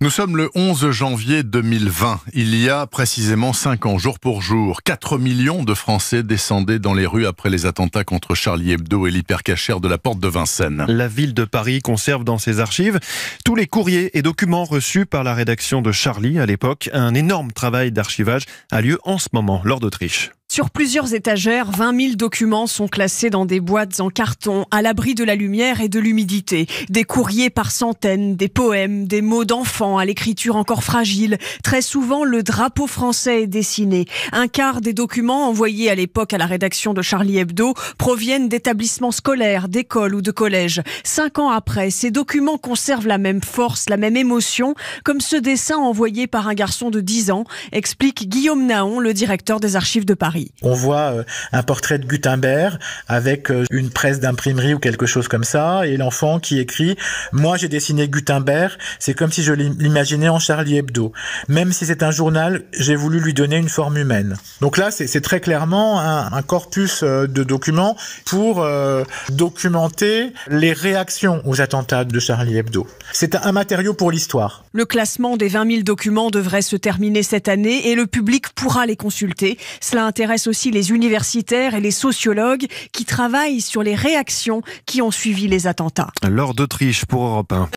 Nous sommes le 11 janvier 2020. Il y a précisément 5 ans, jour pour jour, 4 millions de Français descendaient dans les rues après les attentats contre Charlie Hebdo et l'hypercachère de la porte de Vincennes. La ville de Paris conserve dans ses archives tous les courriers et documents reçus par la rédaction de Charlie à l'époque. Un énorme travail d'archivage a lieu en ce moment, lors d'Autriche. Sur plusieurs étagères, 20 000 documents sont classés dans des boîtes en carton, à l'abri de la lumière et de l'humidité. Des courriers par centaines, des poèmes, des mots d'enfants à l'écriture encore fragile. Très souvent, le drapeau français est dessiné. Un quart des documents envoyés à l'époque à la rédaction de Charlie Hebdo proviennent d'établissements scolaires, d'écoles ou de collèges. Cinq ans après, ces documents conservent la même force, la même émotion, comme ce dessin envoyé par un garçon de 10 ans, explique Guillaume Naon, le directeur des archives de Paris. On voit euh, un portrait de Gutenberg avec euh, une presse d'imprimerie ou quelque chose comme ça, et l'enfant qui écrit ⁇ Moi j'ai dessiné Gutenberg, c'est comme si je l'imaginais en Charlie Hebdo. Même si c'est un journal, j'ai voulu lui donner une forme humaine. ⁇ Donc là, c'est très clairement un, corpus euh, de documents pour documenter les réactions aux attentats de Charlie Hebdo. C'est un matériau pour l'histoire. Le classement des 20 000 documents devrait se terminer cette année et le public pourra les consulter. Cela intéresse aussi les universitaires et les sociologues qui travaillent sur les réactions qui ont suivi les attentats. L'or d'Autriche pour Europe 1.